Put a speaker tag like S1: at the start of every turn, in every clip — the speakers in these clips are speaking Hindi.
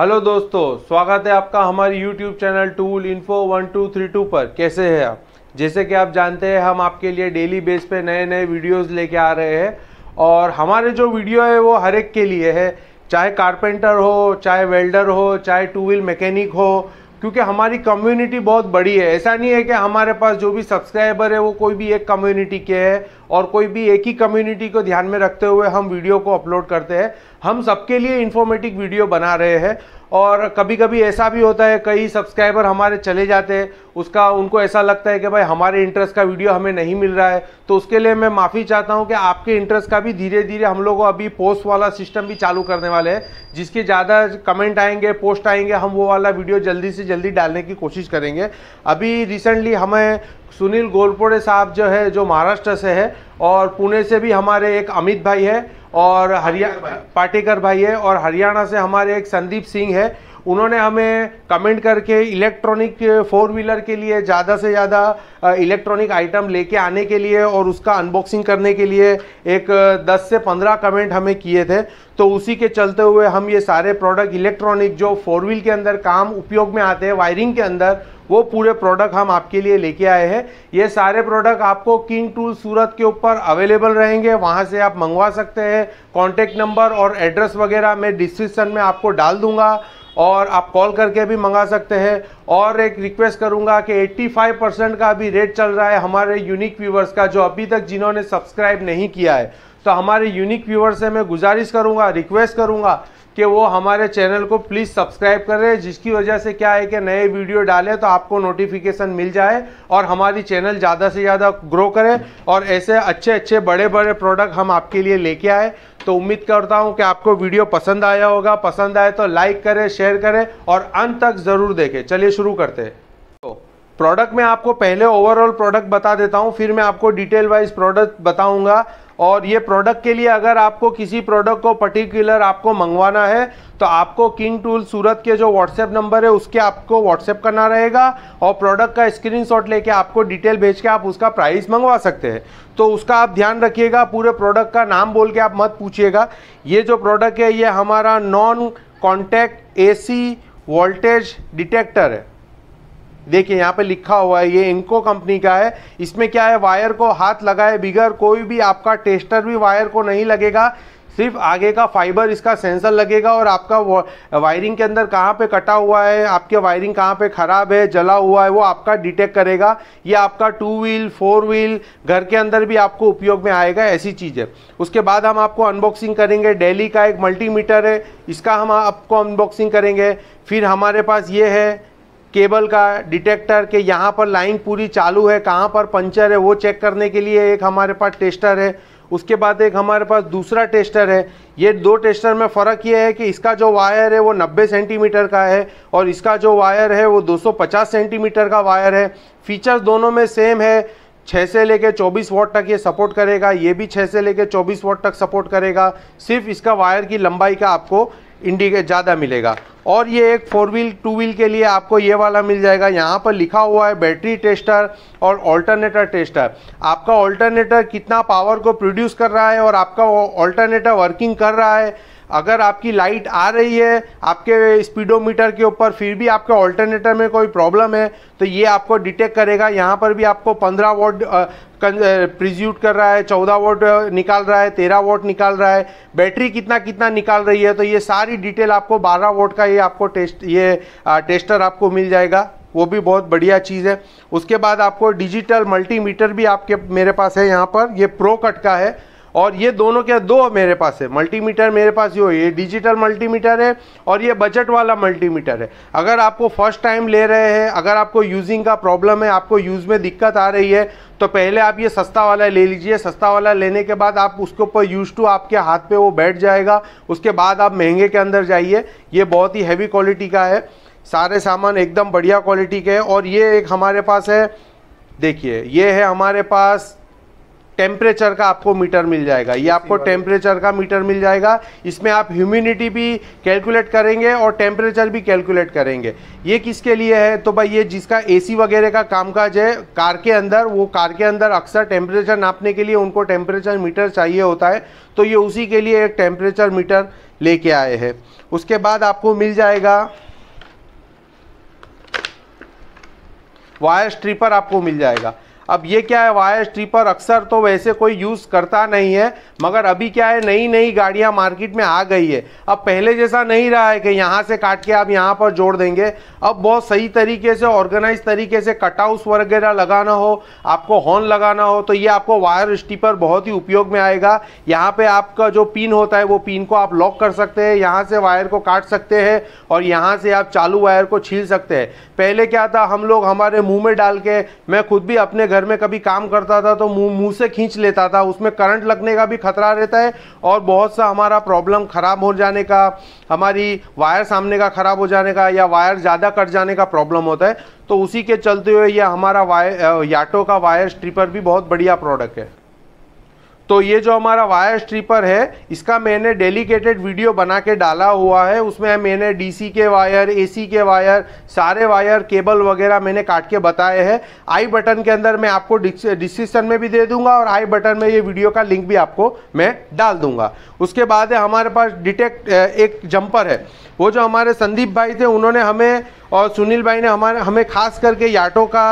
S1: हेलो दोस्तों स्वागत है आपका हमारे YouTube channel tool info one two three two पर कैसे हैं आप जैसे कि आप जानते हैं हम आपके लिए डेली बेस पे नए नए वीडियोस लेके आ रहे हैं और हमारे जो वीडियो है वो हर एक के लिए है चाहे कारपेंटर हो चाहे वेल्डर हो चाहे टू व्हील मैकेनिक हो क्योंकि हमारी कम्युनिटी बहुत बड़ी है ऐसा नहीं है कि हमारे पास जो भी सब्सक्राइबर है वो कोई भी एक कम्युनिटी के है और कोई भी एक ही कम्युनिटी को ध्यान में रखते हुए हम वीडियो को अपलोड करते हैं हम सबके लिए इन्फॉर्मेटिव वीडियो बना रहे हैं और कभी कभी ऐसा भी होता है कई सब्सक्राइबर हमारे चले जाते हैं उसका उनको ऐसा लगता है कि भाई हमारे इंटरेस्ट का वीडियो हमें नहीं मिल रहा है तो उसके लिए मैं माफ़ी चाहता हूँ कि आपके इंटरेस्ट का भी धीरे धीरे हम लोग अभी पोस्ट वाला सिस्टम भी चालू करने वाले हैं जिसके ज़्यादा कमेंट आएंगे पोस्ट आएंगे हम वो वाला वीडियो जल्दी से जल्दी डालने की कोशिश करेंगे अभी रिसेंटली हमें सुनील गोलपोड़े साहब जो है जो महाराष्ट्र से है और पुणे से भी हमारे एक अमित भाई है और हरिया पाटेकर भाई है और हरियाणा से हमारे एक संदीप सिंह है उन्होंने हमें कमेंट करके इलेक्ट्रॉनिक फोर व्हीलर के लिए ज़्यादा से ज़्यादा इलेक्ट्रॉनिक आइटम लेके आने के लिए और उसका अनबॉक्सिंग करने के लिए एक 10 से 15 कमेंट हमें किए थे तो उसी के चलते हुए हम ये सारे प्रोडक्ट इलेक्ट्रॉनिक जो फोर व्हील के अंदर काम उपयोग में आते हैं वायरिंग के अंदर वो पूरे प्रोडक्ट हम आपके लिए लेके आए हैं ये सारे प्रोडक्ट आपको किंग टूल सूरत के ऊपर अवेलेबल रहेंगे वहाँ से आप मंगवा सकते हैं कॉन्टैक्ट नंबर और एड्रेस वगैरह मैं डिस्क्रिप्सन में आपको डाल दूंगा और आप कॉल करके भी मंगा सकते हैं और एक रिक्वेस्ट करूंगा कि 85 परसेंट का अभी रेट चल रहा है हमारे यूनिक व्यूवर्स का जो अभी तक जिन्होंने सब्सक्राइब नहीं किया है तो हमारे यूनिक व्यूवर्स से मैं गुजारिश करूंगा रिक्वेस्ट करूंगा कि वो हमारे चैनल को प्लीज़ सब्सक्राइब करें जिसकी वजह से क्या है कि नए वीडियो डालें तो आपको नोटिफिकेशन मिल जाए और हमारी चैनल ज़्यादा से ज़्यादा ग्रो करें और ऐसे अच्छे अच्छे बड़े बड़े प्रोडक्ट हम आपके लिए लेके आए तो उम्मीद करता हूँ कि आपको वीडियो पसंद आया होगा पसंद आए तो लाइक करें शेयर करें और अंत तक ज़रूर देखें चलिए शुरू करते हैं प्रोडक्ट तो में आपको पहले ओवरऑल प्रोडक्ट बता देता हूँ फिर मैं आपको डिटेल वाइज प्रोडक्ट बताऊंगा और ये प्रोडक्ट के लिए अगर आपको किसी प्रोडक्ट को पर्टिकुलर आपको मंगवाना है तो आपको किंग टूल सूरत के जो व्हाट्सएप नंबर है उसके आपको व्हाट्सएप करना रहेगा और प्रोडक्ट का स्क्रीनशॉट लेके आपको डिटेल भेज के आप उसका प्राइस मंगवा सकते हैं तो उसका आप ध्यान रखिएगा पूरे प्रोडक्ट का नाम बोल के आप मत पूछिएगा ये जो प्रोडक्ट है ये हमारा non contact a voltage detector है देखिए यहाँ पे लिखा हुआ है ये इंको कंपनी का है इसमें क्या है वायर को हाथ लगाए बिगर कोई भी आपका टेस्टर भी वायर को नहीं लगेगा सिर्फ आगे का फाइबर इसका सेंसर लगेगा और आपका वायरिंग के अंदर कहाँ पे कटा हुआ है आपके वायरिंग कहाँ पे ख़राब है जला हुआ है वो आपका डिटेक्ट करेगा ये आपका टू व्हील फोर व्हील घर के अंदर भी आपको उपयोग में आएगा ऐसी चीज़ है उसके बाद हम आपको अनबॉक्सिंग करेंगे डेली का एक मल्टीमीटर है इसका हम आपको अनबॉक्सिंग करेंगे फिर हमारे पास ये है केबल का डिटेक्टर के यहाँ पर लाइन पूरी चालू है कहाँ पर पंचर है वो चेक करने के लिए एक हमारे पास टेस्टर है उसके बाद एक हमारे पास दूसरा टेस्टर है ये दो टेस्टर में फ़र्क ये है कि इसका जो वायर है वो 90 सेंटीमीटर का है और इसका जो वायर है वो 250 सेंटीमीटर का वायर है फीचर्स दोनों में सेम है छः से लेके 24 वॉट तक ये सपोर्ट करेगा ये भी छः से लेके 24 वॉट तक सपोर्ट करेगा सिर्फ इसका वायर की लंबाई का आपको इंडिके ज़्यादा मिलेगा और ये एक फोर व्हील टू व्हील के लिए आपको ये वाला मिल जाएगा यहाँ पर लिखा हुआ है बैटरी टेस्टर और ऑल्टरनेटर टेस्टर आपका ऑल्टरनेटर कितना पावर को प्रोड्यूस कर रहा है और आपका ऑल्टरनेटर वर्किंग कर रहा है अगर आपकी लाइट आ रही है आपके स्पीडोमीटर के ऊपर फिर भी आपके ऑल्टरनेटर में कोई प्रॉब्लम है तो ये आपको डिटेक्ट करेगा यहाँ पर भी आपको 15 वोट प्रिज्यूट कर रहा है चौदह वोट निकाल रहा है तेरह वोट निकाल रहा है बैटरी कितना कितना निकाल रही है तो ये सारी डिटेल आपको बारह वोट का ये आपको टेस्ट ये आ, टेस्टर आपको मिल जाएगा वो भी बहुत बढ़िया चीज़ है उसके बाद आपको डिजिटल मल्टीमीटर भी आपके मेरे पास है यहाँ पर ये प्रो कट का है और ये दोनों क्या दो मेरे पास है मल्टीमीटर मेरे पास हो ये डिजिटल मल्टीमीटर है और ये बजट वाला मल्टीमीटर है अगर आपको फर्स्ट टाइम ले रहे हैं अगर आपको यूजिंग का प्रॉब्लम है आपको यूज़ में दिक्कत आ रही है तो पहले आप ये सस्ता वाला ले लीजिए सस्ता वाला लेने के बाद आप उसके ऊपर यूज टू आपके हाथ पे वो बैठ जाएगा उसके बाद आप महंगे के अंदर जाइए ये बहुत ही हैवी क्वालिटी का है सारे सामान एकदम बढ़िया क्वालिटी के हैं और ये एक हमारे पास है देखिए ये है हमारे पास टेम्परेचर का आपको मीटर मिल जाएगा ये आपको टेम्परेचर का मीटर मिल जाएगा इसमें आप ह्यूमिडिटी भी कैलकुलेट करेंगे और टेम्परेचर भी कैलकुलेट करेंगे ये किसके लिए है तो भाई ये जिसका एसी वगैरह का कामकाज है कार के अंदर वो कार के अंदर अक्सर टेम्परेचर नापने के लिए उनको टेम्परेचर मीटर चाहिए होता है तो ये उसी के लिए एक टेम्परेचर मीटर लेके आए हैं उसके बाद आपको मिल जाएगा वायर स्ट्रिपर आपको मिल जाएगा अब ये क्या है वायर स्ट्रीपर अक्सर तो वैसे कोई यूज़ करता नहीं है मगर अभी क्या है नई नई गाड़ियाँ मार्केट में आ गई है अब पहले जैसा नहीं रहा है कि यहाँ से काट के आप यहाँ पर जोड़ देंगे अब बहुत सही तरीके से ऑर्गेनाइज तरीके से कटाउस वगैरह लगाना हो आपको हॉर्न लगाना हो तो ये आपको वायर स्ट्रीपर बहुत ही उपयोग में आएगा यहाँ पे आपका जो पिन होता है वो पिन को आप लॉक कर सकते हैं यहाँ से वायर को काट सकते हैं और यहाँ से आप चालू वायर को छील सकते हैं पहले क्या था हम लोग हमारे मुंह में डाल के मैं खुद भी अपने घर में कभी काम करता था तो मुंह मुंह से खींच लेता था उसमें करंट लगने का भी खतरा रहता है और बहुत सा हमारा प्रॉब्लम ख़राब हो जाने का हमारी वायर सामने का ख़राब हो जाने का या वायर ज़्यादा कट जाने का प्रॉब्लम होता है तो उसी के चलते हुए यह हमारा वायर याटो का वायर स्ट्रिपर भी बहुत बढ़िया प्रोडक्ट है तो ये जो हमारा वायर स्ट्रीपर है इसका मैंने डेलीकेटेड वीडियो बना के डाला हुआ है उसमें मैंने डीसी के वायर एसी के वायर सारे वायर केबल वगैरह मैंने काट के बताए हैं आई बटन के अंदर मैं आपको डिस्क्रिप्शन में भी दे दूंगा और आई बटन में ये वीडियो का लिंक भी आपको मैं डाल दूंगा उसके बाद हमारे पास डिटेक्ट एक जंपर है वो जो हमारे संदीप भाई थे उन्होंने हमें और सुनील भाई ने हमारे हमें खास करके याटो का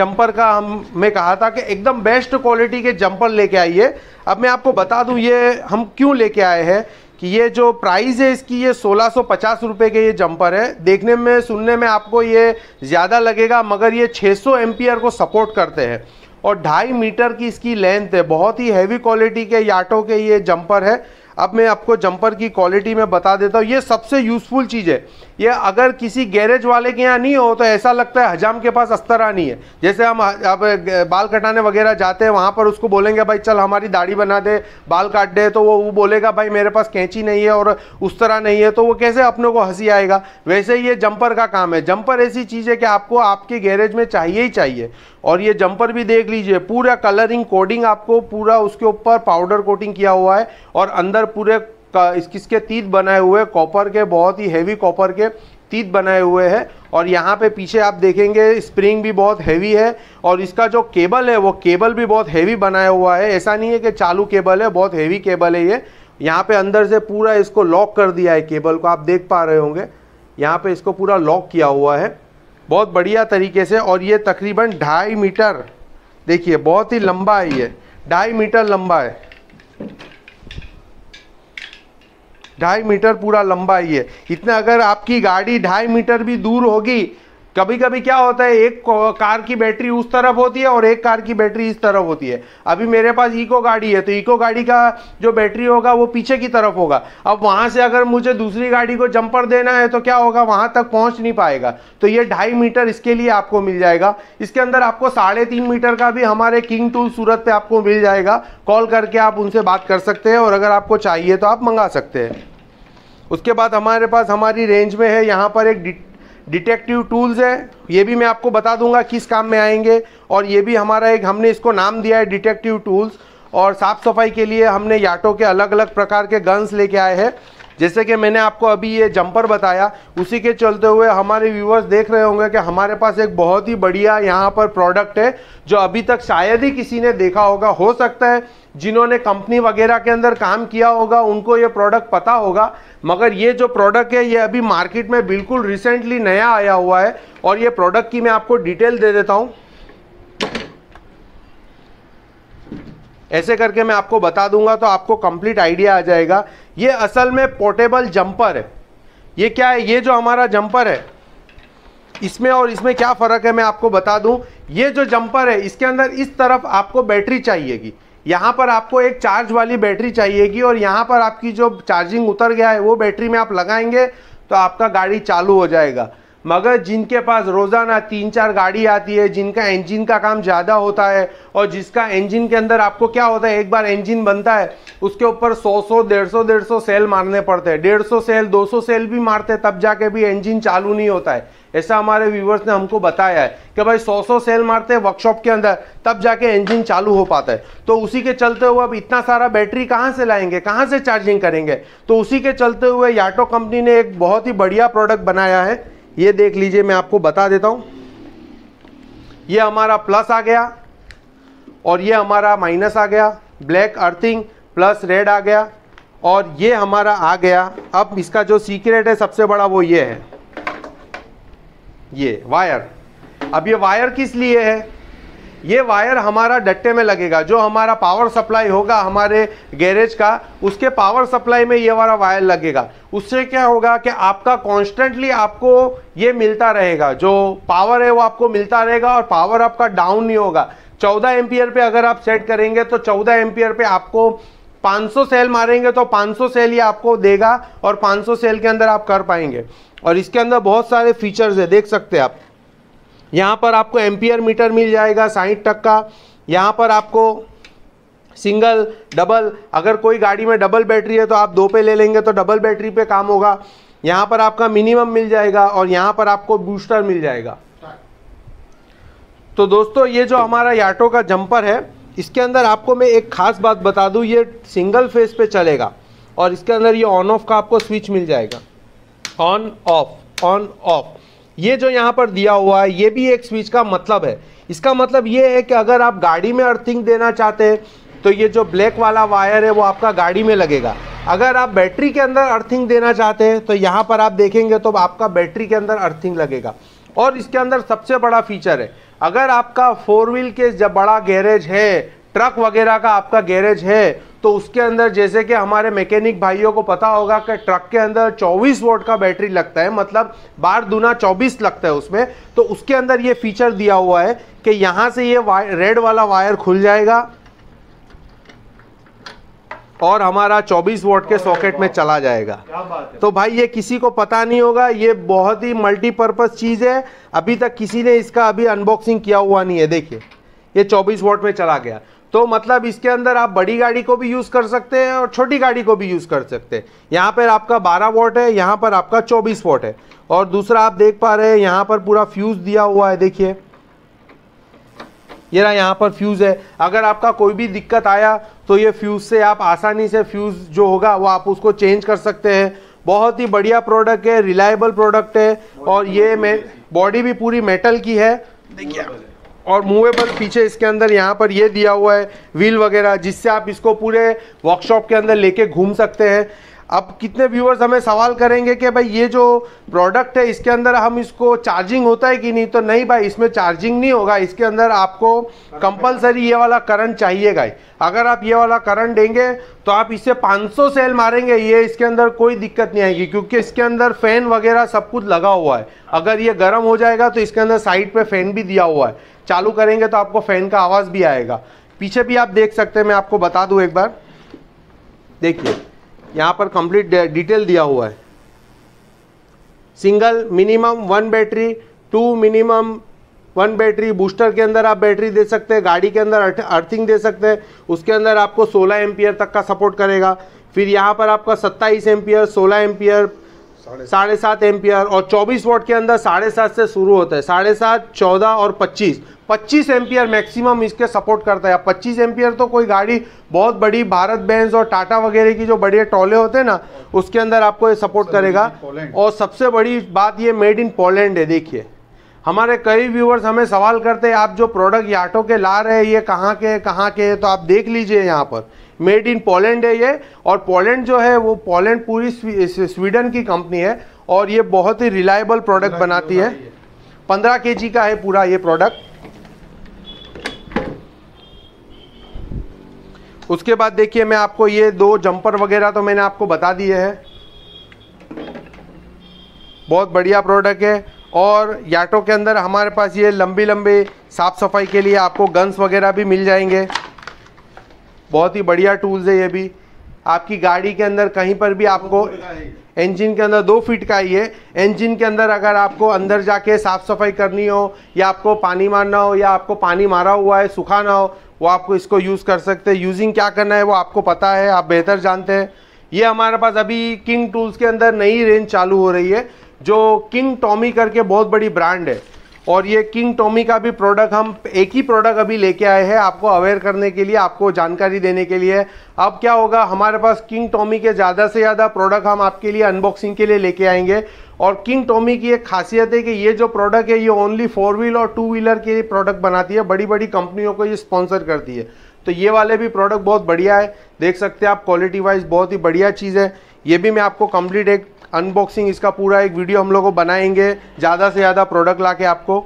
S1: जंपर का हमें कहा था कि एकदम बेस्ट क्वालिटी के जंपर लेके आइए अब मैं आपको बता दूं ये हम क्यों लेके आए हैं कि ये जो प्राइस है इसकी ये सोलह सौ पचास रुपये के ये जंपर है देखने में सुनने में आपको ये ज़्यादा लगेगा मगर ये छः सौ एम्पियर को सपोर्ट करते हैं और ढाई मीटर की इसकी लेंथ है बहुत ही हैवी क्वालिटी के याटो के ये जंपर है अब मैं आपको जंपर की क्वालिटी में बता देता हूँ ये सबसे यूज़फुल चीज़ है ये अगर किसी गैरेज वाले के यहाँ नहीं हो तो ऐसा लगता है हजाम के पास अस्तरा नहीं है जैसे हम अब बाल कटाने वगैरह जाते हैं वहाँ पर उसको बोलेंगे भाई चल हमारी दाढ़ी बना दे बाल काट दे तो वो वो बोलेगा भाई मेरे पास कैंची नहीं है और उस तरह नहीं है तो वो कैसे अपनों को हंसी आएगा वैसे ही ये जंपर का काम है जंपर ऐसी चीज़ है कि आपको आपके गैरेज में चाहिए ही चाहिए और ये जंपर भी देख लीजिए पूरा कलरिंग कोडिंग आपको पूरा उसके ऊपर पाउडर कोटिंग किया हुआ है और अंदर पूरे का इस किसके तीत बनाए हुए कॉपर के बहुत ही हैवी कॉपर के तीत बनाए हुए हैं और यहाँ पे पीछे आप देखेंगे स्प्रिंग भी बहुत हैवी है और इसका जो केबल है वो केबल भी बहुत हैवी बनाया हुआ है ऐसा नहीं है कि चालू केबल है बहुत हैवी केबल है ये यहाँ पे अंदर से पूरा इसको लॉक कर दिया है केबल को आप देख पा रहे होंगे यहाँ पे इसको पूरा लॉक किया हुआ है बहुत बढ़िया तरीके से और ये तकरीबन ढाई मीटर देखिए बहुत ही लंबा है ये ढाई मीटर लंबा है ढाई मीटर पूरा लंबा ही है इतना अगर आपकी गाड़ी ढाई मीटर भी दूर होगी कभी कभी क्या होता है एक कार की बैटरी उस तरफ होती है और एक कार की बैटरी इस तरफ होती है अभी मेरे पास इको गाड़ी है तो इको गाड़ी का जो बैटरी होगा वो पीछे की तरफ होगा अब वहाँ से अगर मुझे दूसरी गाड़ी को जंपर देना है तो क्या होगा वहाँ तक पहुँच नहीं पाएगा तो ये ढाई मीटर इसके लिए आपको मिल जाएगा इसके अंदर आपको साढ़े तीन मीटर का भी हमारे किंग टूल सूरत पर आपको मिल जाएगा कॉल करके आप उनसे बात कर सकते हैं और अगर आपको चाहिए तो आप मंगा सकते हैं उसके बाद हमारे पास हमारी रेंज में है यहाँ पर एक डिटेक्टिव टूल्स है ये भी मैं आपको बता दूंगा किस काम में आएंगे और ये भी हमारा एक हमने इसको नाम दिया है डिटेक्टिव टूल्स और साफ़ सफाई के लिए हमने याटो के अलग अलग प्रकार के गन्स लेके आए हैं जैसे कि मैंने आपको अभी ये जंपर बताया उसी के चलते हुए हमारे व्यूवर्स देख रहे होंगे कि हमारे पास एक बहुत ही बढ़िया यहाँ पर प्रोडक्ट है जो अभी तक शायद ही किसी ने देखा होगा हो सकता है जिन्होंने कंपनी वगैरह के अंदर काम किया होगा उनको ये प्रोडक्ट पता होगा मगर ये जो प्रोडक्ट है ये अभी मार्केट में बिल्कुल रिसेंटली नया आया हुआ है और ये प्रोडक्ट की मैं आपको डिटेल दे देता हूँ ऐसे करके मैं आपको बता दूंगा तो आपको कंप्लीट आइडिया आ जाएगा ये असल में पोर्टेबल जंपर है ये क्या है ये जो हमारा जंपर है इसमें और इसमें क्या फ़र्क है मैं आपको बता दूं ये जो जंपर है इसके अंदर इस तरफ आपको बैटरी चाहिएगी यहाँ पर आपको एक चार्ज वाली बैटरी चाहिएगी और यहाँ पर आपकी जो चार्जिंग उतर गया है वो बैटरी में आप लगाएंगे तो आपका गाड़ी चालू हो जाएगा मगर जिनके पास रोज़ाना तीन चार गाड़ी आती है जिनका इंजन का काम ज़्यादा होता है और जिसका इंजन के अंदर आपको क्या होता है एक बार इंजन बनता है उसके ऊपर 100 सौ डेढ़ सौ डेढ़ सौ सेल मारने पड़ते हैं डेढ़ सौ सेल 200 सेल भी मारते हैं तब जाके भी इंजन चालू नहीं होता है ऐसा हमारे व्यूवर्स ने हमको बताया है कि भाई 100-100 सेल मारते हैं वर्कशॉप के अंदर तब जाके इंजन चालू हो पाता है तो उसी के चलते हुए अब इतना सारा बैटरी कहाँ से लाएंगे कहाँ से चार्जिंग करेंगे तो उसी के चलते हुए याटो कंपनी ने एक बहुत ही बढ़िया प्रोडक्ट बनाया है ये देख लीजिए मैं आपको बता देता हूँ ये हमारा प्लस आ गया और ये हमारा माइनस आ गया ब्लैक अर्थिंग प्लस रेड आ गया और ये हमारा आ गया अब इसका जो सीक्रेट है सबसे बड़ा वो ये है ये वायर अब ये वायर किस लिए है ये वायर हमारा डट्टे में लगेगा जो हमारा पावर सप्लाई होगा हमारे गैरेज का उसके पावर सप्लाई में ये वाला वायर लगेगा उससे क्या होगा कि आपका कॉन्स्टेंटली आपको ये मिलता रहेगा जो पावर है वो आपको मिलता रहेगा और पावर आपका डाउन नहीं होगा 14 एम्पियर पे अगर आप सेट करेंगे तो 14 एम्पियर पे आपको 500 सेल मारेंगे तो 500 सेल ये आपको देगा और 500 सेल के अंदर आप कर पाएंगे और इसके अंदर बहुत सारे फीचर्स है देख सकते हैं आप यहाँ पर आपको एम्पियर मीटर मिल जाएगा साइठ टक्का का यहाँ पर आपको सिंगल डबल अगर कोई गाड़ी में डबल बैटरी है तो आप दो पे ले लेंगे तो डबल बैटरी पे काम होगा यहाँ पर आपका मिनिमम मिल जाएगा और यहाँ पर आपको बूस्टर मिल जाएगा तो दोस्तों ये जो हमारा याटो का जंपर है इसके अंदर आपको मैं एक ख़ास बात बता दूँ ये सिंगल फेज पे चलेगा और इसके अंदर ये ऑन ऑफ का आपको स्विच मिल जाएगा ऑन ऑफ ऑन ऑफ ये जो यहाँ पर दिया हुआ है ये भी एक स्विच का मतलब है इसका मतलब ये है कि अगर आप गाड़ी में अर्थिंग देना चाहते हैं तो ये जो ब्लैक वाला वायर है वो आपका गाड़ी में लगेगा अगर आप बैटरी के अंदर अर्थिंग देना चाहते हैं तो यहाँ पर आप देखेंगे तो आपका बैटरी के अंदर अर्थिंग लगेगा और इसके अंदर सबसे बड़ा फीचर है अगर आपका फोर व्हील के जब बड़ा गैरेज है ट्रक वगैरह का आपका गैरेज है तो उसके अंदर जैसे कि हमारे मैकेनिक भाइयों को पता होगा कि ट्रक के अंदर 24 वोल्ट का बैटरी लगता है मतलब बार दुना 24 लगता है उसमें तो उसके अंदर ये फीचर दिया हुआ है कि यहाँ से ये रेड वाला वायर खुल जाएगा और हमारा 24 वोट के सॉकेट में चला जाएगा तो भाई ये किसी को पता नहीं होगा ये बहुत ही मल्टीपर्पज़ चीज़ है अभी तक किसी ने इसका अभी अनबॉक्सिंग किया हुआ नहीं है देखिए ये 24 वोट में चला गया तो मतलब इसके अंदर आप बड़ी गाड़ी को भी यूज़ कर सकते हैं और छोटी गाड़ी को भी यूज़ कर सकते हैं यहाँ पर आपका बारह वोट है यहाँ पर आपका चौबीस वोट है और दूसरा आप देख पा रहे हैं यहाँ पर पूरा फ्यूज़ दिया हुआ है देखिए ये रहा यहाँ पर फ्यूज़ है अगर आपका कोई भी दिक्कत आया तो ये फ्यूज़ से आप आसानी से फ्यूज़ जो होगा वो आप उसको चेंज कर सकते हैं बहुत ही बढ़िया प्रोडक्ट है रिलायबल प्रोडक्ट है और ये मैं बॉडी भी पूरी मेटल की है देखिए और मूवेबल पीछे इसके अंदर यहाँ पर ये दिया हुआ है व्हील वगैरह जिससे आप इसको पूरे वर्कशॉप के अंदर लेके घूम सकते हैं अब कितने व्यूअर्स हमें सवाल करेंगे कि भाई ये जो प्रोडक्ट है इसके अंदर हम इसको चार्जिंग होता है कि नहीं तो नहीं भाई इसमें चार्जिंग नहीं होगा इसके अंदर आपको कंपलसरी ये वाला करंट चाहिए गाई अगर आप ये वाला करंट देंगे तो आप इससे 500 सेल मारेंगे ये इसके अंदर कोई दिक्कत नहीं आएगी क्योंकि इसके अंदर फ़ैन वगैरह सब कुछ लगा हुआ है अगर ये गर्म हो जाएगा तो इसके अंदर साइड पर फ़ैन भी दिया हुआ है चालू करेंगे तो आपको फ़ैन का आवाज़ भी आएगा पीछे भी आप देख सकते हैं मैं आपको बता दूँ एक बार देखिए यहाँ पर कंप्लीट डिटेल दिया हुआ है single minimum one battery two minimum one battery booster के अंदर आप बैटरी दे सकते हैं गाड़ी के अंदर अर्थिंग दे सकते हैं उसके अंदर आपको 16 एम्पियर तक का सपोर्ट करेगा फिर यहाँ पर आपका 27 एम्पियर 16 एम्पियर साढ़े सात एम्पियर और 24 वोट के अंदर साढ़े सात से शुरू होता है साढ़े सात चौदह और 25 25 एम्पियर मैक्सिमम इसके सपोर्ट करता है पच्चीस एम्पियर तो कोई गाड़ी बहुत बड़ी भारत बैंस और टाटा वगैरह की जो बड़े टॉले होते हैं ना उसके अंदर आपको ये सपोर्ट करेगा और सबसे बड़ी बात ये मेड इन पोलैंड है देखिए हमारे कई व्यूवर्स हमें सवाल करते हैं आप जो प्रोडक्ट याटो के ला रहे हैं ये कहाँ के कहाँ के तो आप देख लीजिए यहाँ पर मेड इन पोलैंड है ये और पोलैंड जो है वो पोलैंड पूरी स्वीडन की कंपनी है और ये बहुत ही रिलायबल प्रोडक्ट बनाती है पंद्रह के जी का है पूरा ये प्रोडक्ट उसके बाद देखिए मैं आपको ये दो जंपर वगैरह तो मैंने आपको बता दिए हैं बहुत बढ़िया प्रोडक्ट है और याटो के अंदर हमारे पास ये लंबी लंबी साफ़ सफाई के लिए आपको गन्स वगैरह भी मिल जाएंगे बहुत ही बढ़िया टूल्स है ये भी आपकी गाड़ी के अंदर कहीं पर भी आपको इंजन के अंदर दो फीट का ही है इंजन के अंदर अगर आपको अंदर जाके साफ़ सफाई करनी हो या आपको पानी मारना हो या आपको पानी मारा हुआ है सुखाना हो वो आपको इसको यूज़ कर सकते हैं यूजिंग क्या करना है वो आपको पता है आप बेहतर जानते हैं ये हमारे पास अभी किंग टूल्स के अंदर नई रेंज चालू हो रही है जो किंग टॉमी करके बहुत बड़ी ब्रांड है और ये किंग टोमी का भी प्रोडक्ट हम एक ही प्रोडक्ट अभी लेके आए हैं आपको अवेयर करने के लिए आपको जानकारी देने के लिए अब क्या होगा हमारे पास किंग टोमी के ज़्यादा से ज़्यादा प्रोडक्ट हम आपके लिए अनबॉक्सिंग के लिए लेके आएंगे और किंग टोमी की एक खासियत है कि ये जो प्रोडक्ट है ये ओनली फोर व्हील और टू व्हीलर के प्रोडक्ट बनाती है बड़ी बड़ी कंपनियों को ये स्पॉन्सर करती है तो ये वाले भी प्रोडक्ट बहुत बढ़िया है देख सकते हैं आप क्वालिटी वाइज बहुत ही बढ़िया चीज़ है ये भी मैं आपको कंप्लीट एक अनबॉक्सिंग इसका पूरा एक वीडियो हम लोग बनाएंगे ज़्यादा से ज़्यादा प्रोडक्ट ला के आपको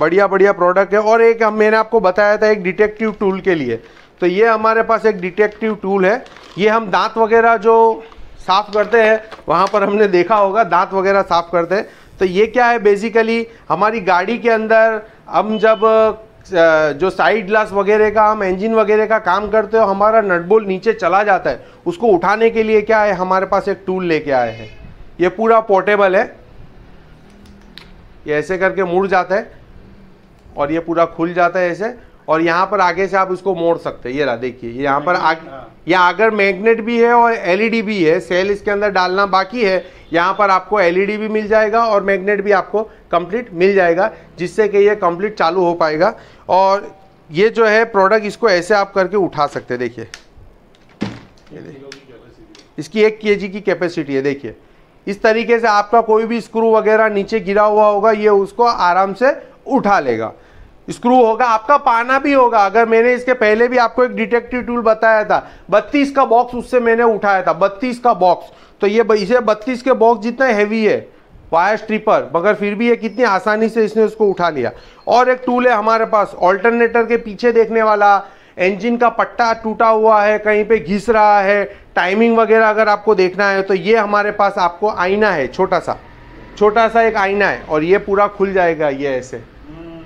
S1: बढ़िया बढ़िया प्रोडक्ट है और एक हम मैंने आपको बताया था एक डिटेक्टिव टूल के लिए तो ये हमारे पास एक डिटेक्टिव टूल है ये हम दांत वगैरह जो साफ़ करते हैं वहाँ पर हमने देखा होगा दांत वगैरह साफ़ करते हैं तो ये क्या है बेसिकली हमारी गाड़ी के अंदर हम जब जो साइड ग्लास वगैरह का हम इंजन वगैरह का काम करते हो हमारा नटबोल नीचे चला जाता है उसको उठाने के लिए क्या है हमारे पास एक टूल लेके आए हैं ये पूरा पोर्टेबल है ये ऐसे करके मुड़ जाता है और ये पूरा खुल जाता है ऐसे और यहाँ पर आगे से आप इसको मोड़ सकते हैं ये रहा देखिए यहाँ पर आगे यहाँ अगर मैग्नेट भी है और एलईडी भी है सेल इसके अंदर डालना बाकी है यहाँ पर आपको एलईडी भी मिल जाएगा और मैग्नेट भी आपको कंप्लीट मिल जाएगा जिससे कि ये कंप्लीट चालू हो पाएगा और ये जो है प्रोडक्ट इसको ऐसे आप करके उठा सकते देखिए इसकी एक के की कैपेसिटी है देखिए इस तरीके से आपका कोई भी स्क्रू वगैरह नीचे गिरा हुआ होगा ये उसको आराम से उठा लेगा स्क्रू होगा आपका पाना भी होगा अगर मैंने इसके पहले भी आपको एक डिटेक्टिव टूल बताया था बत्तीस का बॉक्स उससे मैंने उठाया था बत्तीस का बॉक्स तो ये इसे बत्तीस के बॉक्स जितना हैवी है वायर स्ट्रिपर मगर फिर भी ये कितनी आसानी से इसने उसको उठा लिया और एक टूल है हमारे पास ऑल्टरनेटर के पीछे देखने वाला इंजन का पट्टा टूटा हुआ है कहीं पे घिस रहा है टाइमिंग वगैरह अगर आपको देखना है तो ये हमारे पास आपको आईना है छोटा सा छोटा सा एक आईना है और ये पूरा खुल जाएगा ये ऐसे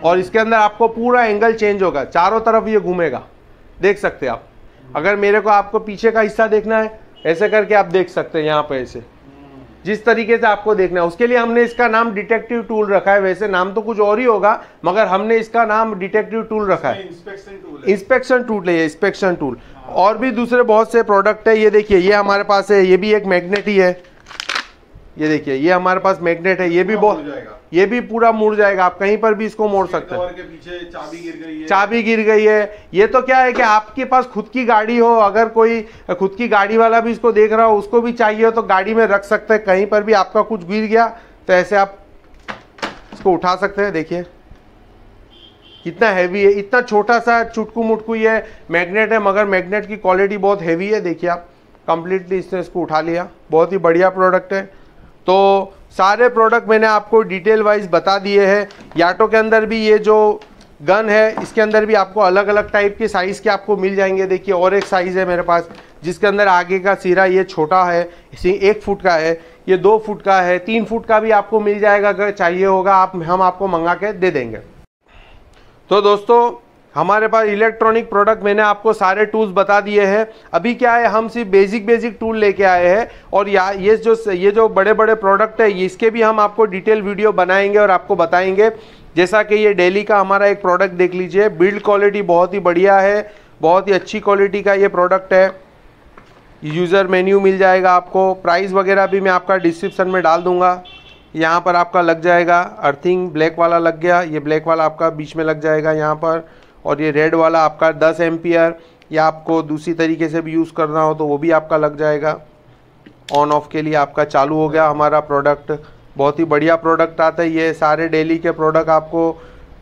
S1: और इसके अंदर आपको पूरा एंगल चेंज होगा चारों तरफ ये घूमेगा देख सकते आप अगर मेरे को आपको पीछे का हिस्सा देखना है ऐसे करके आप देख सकते हैं यहाँ पे ऐसे जिस तरीके से आपको देखना है उसके लिए हमने इसका नाम डिटेक्टिव टूल रखा है वैसे नाम तो कुछ और ही होगा मगर हमने इसका नाम डिटेक्टिव टूल रखा है इंस्पेक्शन टूल इंस्पेक्शन टूल है इंस्पेक्शन टूल और भी दूसरे बहुत से प्रोडक्ट है ये देखिए ये हमारे पास है ये भी एक मैग्नेट ही है ये देखिए ये हमारे पास मैग्नेट है ये भी बहुत ये भी पूरा मुड़ जाएगा आप कहीं पर भी इसको मोड़ सकते हैं चाबी गिर गई है ये तो क्या है कि आपके पास खुद की गाड़ी हो अगर कोई खुद की गाड़ी वाला भी इसको देख रहा हो उसको भी चाहिए हो तो गाड़ी में रख सकते हैं कहीं पर भी आपका कुछ गिर गया तो ऐसे आप इसको उठा सकते हैं देखिए कितना हैवी है इतना छोटा सा चुटकू मुटकू ये मैग्नेट है मगर मैग्नेट की क्वालिटी बहुत हैवी है देखिए आप कम्प्लीटली इसने इसको उठा लिया बहुत ही बढ़िया प्रोडक्ट है तो सारे प्रोडक्ट मैंने आपको डिटेल वाइज बता दिए हैं याटो के अंदर भी ये जो गन है इसके अंदर भी आपको अलग अलग टाइप के साइज़ के आपको मिल जाएंगे देखिए और एक साइज़ है मेरे पास जिसके अंदर आगे का सिरा ये छोटा है इसी एक फुट का है ये दो फुट का है तीन फुट का भी आपको मिल जाएगा अगर चाहिए होगा आप हम आपको मंगा के दे देंगे तो दोस्तों हमारे पास इलेक्ट्रॉनिक प्रोडक्ट मैंने आपको सारे टूल्स बता दिए हैं अभी क्या है हम सिर्फ बेसिक बेसिक टूल लेके आए हैं और या ये जो ये जो बड़े बड़े प्रोडक्ट है इसके भी हम आपको डिटेल वीडियो बनाएंगे और आपको बताएंगे जैसा कि ये डेली का हमारा एक प्रोडक्ट देख लीजिए बिल्ड क्वालिटी बहुत ही बढ़िया है बहुत ही अच्छी क्वालिटी का ये प्रोडक्ट है यूज़र मेन्यू मिल जाएगा आपको प्राइस वगैरह भी मैं आपका डिस्क्रिप्सन में डाल दूंगा यहाँ पर आपका लग जाएगा अर्थिंग ब्लैक वाला लग गया ये ब्लैक वाला आपका बीच में लग जाएगा यहाँ पर और ये रेड वाला आपका दस एम्पियर या आपको दूसरी तरीके से भी यूज़ करना हो तो वो भी आपका लग जाएगा ऑन ऑफ के लिए आपका चालू हो गया हमारा प्रोडक्ट बहुत ही बढ़िया प्रोडक्ट आता है ये सारे डेली के प्रोडक्ट आपको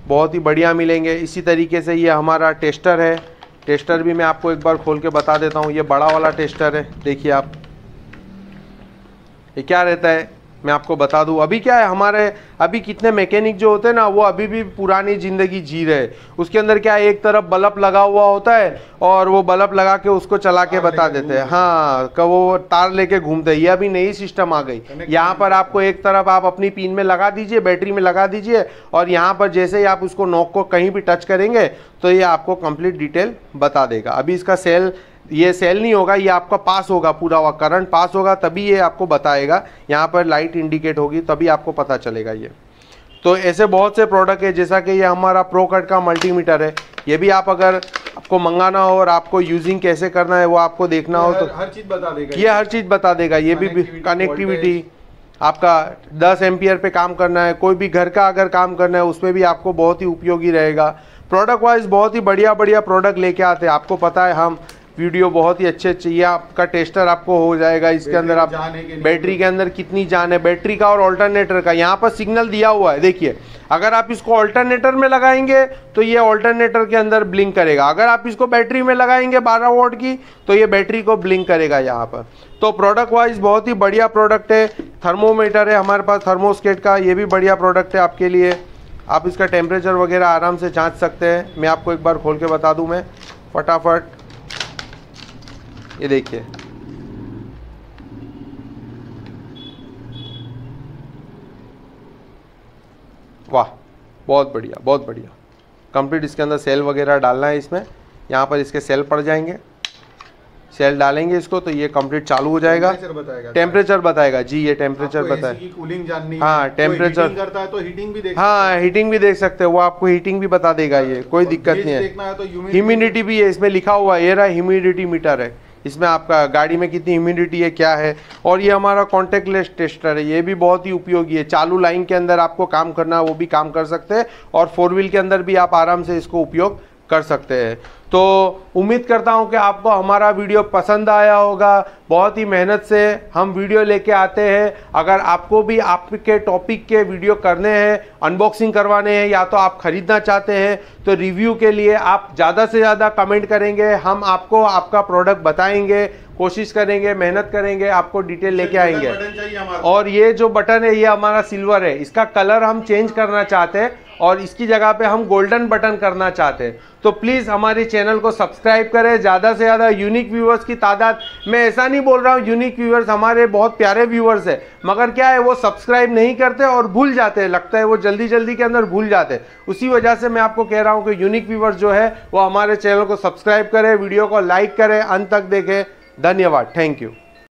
S1: बहुत ही बढ़िया मिलेंगे इसी तरीके से ये हमारा टेस्टर है टेस्टर भी मैं आपको एक बार खोल के बता देता हूँ ये बड़ा वाला टेस्टर है देखिए आप ये क्या रहता है मैं आपको बता दूं अभी क्या है हमारे अभी कितने मैकेनिक जो होते हैं ना वो अभी भी पुरानी ज़िंदगी जी रहे उसके अंदर क्या है एक तरफ बल्ब लगा हुआ होता है और वो बल्ब लगा के उसको चला के बता देते हैं हाँ का वो तार लेके घूमते हैं ये अभी नई सिस्टम आ गई यहाँ पर आपको एक तरफ आप अपनी पिन में लगा दीजिए बैटरी में लगा दीजिए और यहाँ पर जैसे ही आप उसको नोक को कहीं भी टच करेंगे तो ये आपको कंप्लीट डिटेल बता देगा अभी इसका सेल ये सेल नहीं होगा ये आपका पास होगा पूरा हुआ करंट पास होगा तभी ये आपको बताएगा यहाँ पर लाइट इंडिकेट होगी तभी आपको पता चलेगा ये तो ऐसे बहुत से प्रोडक्ट है जैसा कि ये हमारा प्रोकट का मल्टीमीटर है ये भी आप अगर आपको मंगाना हो और आपको यूजिंग कैसे करना है वो आपको देखना हो तो हर चीज़ बता देगा ये हर चीज़ बता देगा ये भी कनेक्टिविटी आपका 10 एम्पियर पे काम करना है कोई भी घर का अगर काम करना है उसमें भी आपको बहुत ही उपयोगी रहेगा प्रोडक्ट वाइज बहुत ही बढ़िया बढ़िया प्रोडक्ट लेके आते हैं आपको पता है हम वीडियो बहुत ही अच्छे ये आपका टेस्टर आपको हो जाएगा इसके अंदर आप बैटरी के अंदर कितनी जान है बैटरी का और ऑल्टरनेटर का यहाँ पर सिग्नल दिया हुआ है देखिए अगर आप इसको ऑल्टरनेटर में लगाएंगे तो ये ऑल्टरनेटर के अंदर ब्लिंक करेगा अगर आप इसको बैटरी में लगाएंगे 12 वोल्ट की तो ये बैटरी को ब्लिंक करेगा यहाँ पर तो प्रोडक्ट वाइज बहुत ही बढ़िया प्रोडक्ट है थर्मोमीटर है हमारे पास थर्मोस्केट का ये भी बढ़िया प्रोडक्ट है आपके लिए आप इसका टेम्परेचर वगैरह आराम से जाँच सकते हैं मैं आपको एक बार खोल के बता दूँ मैं फटाफट ये देखिए वाह बहुत बढ़िया बहुत बढ़िया कंप्लीट इसके अंदर सेल वगैरह डालना है इसमें यहाँ पर इसके सेल पड़ जाएंगे सेल डालेंगे इसको तो ये कंप्लीट चालू हो जाएगा टेम्परेचर बताएगा जी ये टेम्परेचर बताएगा कूलिंग हाँ टेम्परेचर तो हीटिंग भी देख हाँ हीटिंग भी देख सकते हो हाँ, वो आपको हीटिंग भी बता देगा ये हाँ, कोई दिक्कत नहीं है ह्यूमिडिटी तो भी है इसमें लिखा हुआ है ह्यूमिडिटी मीटर है इसमें आपका गाड़ी में कितनी ह्यूमिडिटी है क्या है और ये हमारा कॉन्टेक्ट लेस टेस्टर है ये भी बहुत ही उपयोगी है चालू लाइन के अंदर आपको काम करना वो भी काम कर सकते हैं और फोर व्हील के अंदर भी आप आराम से इसको उपयोग कर सकते हैं तो उम्मीद करता हूं कि आपको हमारा वीडियो पसंद आया होगा बहुत ही मेहनत से हम वीडियो लेके आते हैं अगर आपको भी आपके टॉपिक के वीडियो करने हैं अनबॉक्सिंग करवाने हैं या तो आप ख़रीदना चाहते हैं तो रिव्यू के लिए आप ज़्यादा से ज़्यादा कमेंट करेंगे हम आपको आपका प्रोडक्ट बताएंगे कोशिश करेंगे मेहनत करेंगे आपको डिटेल लेके आएंगे और ये जो बटन है ये हमारा सिल्वर है इसका कलर हम चेंज करना चाहते हैं और इसकी जगह पे हम गोल्डन बटन करना चाहते हैं तो प्लीज़ हमारे चैनल को सब्सक्राइब करें ज़्यादा से ज़्यादा यूनिक व्यूवर्स की तादाद मैं ऐसा नहीं बोल रहा हूँ यूनिक व्यूअर्स हमारे बहुत प्यारे व्यूवर्स है मगर क्या है वो सब्सक्राइब नहीं करते और भूल जाते हैं लगता है वो जल्दी जल्दी के अंदर भूल जाते हैं उसी वजह से मैं आपको कह रहा हूँ कि यूनिक व्यूअर्स जो है वो हमारे चैनल को सब्सक्राइब करें वीडियो को लाइक करें अंत तक देखें धन्यवाद थैंक यू